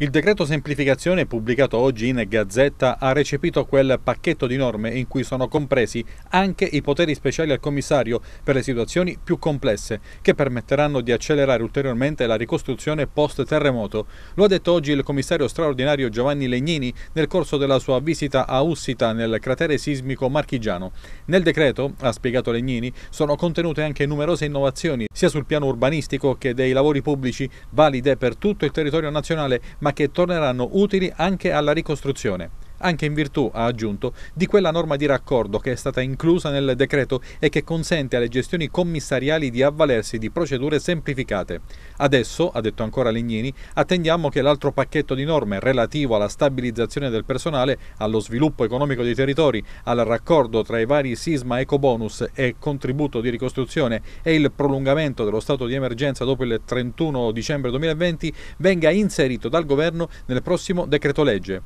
Il decreto semplificazione pubblicato oggi in Gazzetta ha recepito quel pacchetto di norme in cui sono compresi anche i poteri speciali al commissario per le situazioni più complesse che permetteranno di accelerare ulteriormente la ricostruzione post terremoto. Lo ha detto oggi il commissario straordinario Giovanni Legnini nel corso della sua visita a Ussita nel cratere sismico marchigiano. Nel decreto, ha spiegato Legnini, sono contenute anche numerose innovazioni sia sul piano urbanistico che dei lavori pubblici valide per tutto il territorio nazionale ma ma che torneranno utili anche alla ricostruzione anche in virtù, ha aggiunto, di quella norma di raccordo che è stata inclusa nel decreto e che consente alle gestioni commissariali di avvalersi di procedure semplificate. Adesso, ha detto ancora Legnini, attendiamo che l'altro pacchetto di norme relativo alla stabilizzazione del personale, allo sviluppo economico dei territori, al raccordo tra i vari sisma ecobonus e contributo di ricostruzione e il prolungamento dello stato di emergenza dopo il 31 dicembre 2020 venga inserito dal governo nel prossimo decreto legge.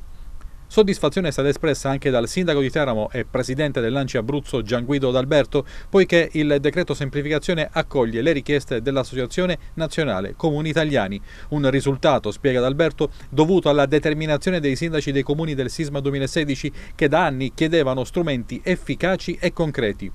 Soddisfazione è stata espressa anche dal sindaco di Teramo e presidente dell'Anci Abruzzo Gianguido D'Alberto, poiché il decreto semplificazione accoglie le richieste dell'Associazione Nazionale Comuni Italiani. Un risultato, spiega D'Alberto, dovuto alla determinazione dei sindaci dei comuni del sisma 2016 che da anni chiedevano strumenti efficaci e concreti.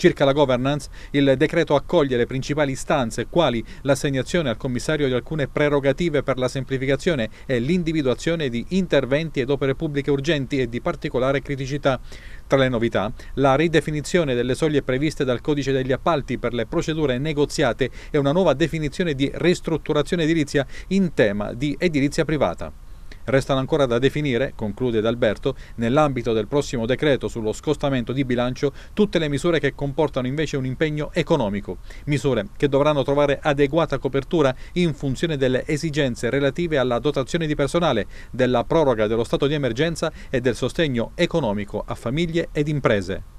Circa la governance, il decreto accoglie le principali istanze, quali l'assegnazione al commissario di alcune prerogative per la semplificazione e l'individuazione di interventi ed opere pubbliche urgenti e di particolare criticità. Tra le novità, la ridefinizione delle soglie previste dal codice degli appalti per le procedure negoziate e una nuova definizione di ristrutturazione edilizia in tema di edilizia privata. Restano ancora da definire, conclude D'Alberto, nell'ambito del prossimo decreto sullo scostamento di bilancio tutte le misure che comportano invece un impegno economico, misure che dovranno trovare adeguata copertura in funzione delle esigenze relative alla dotazione di personale, della proroga dello stato di emergenza e del sostegno economico a famiglie ed imprese.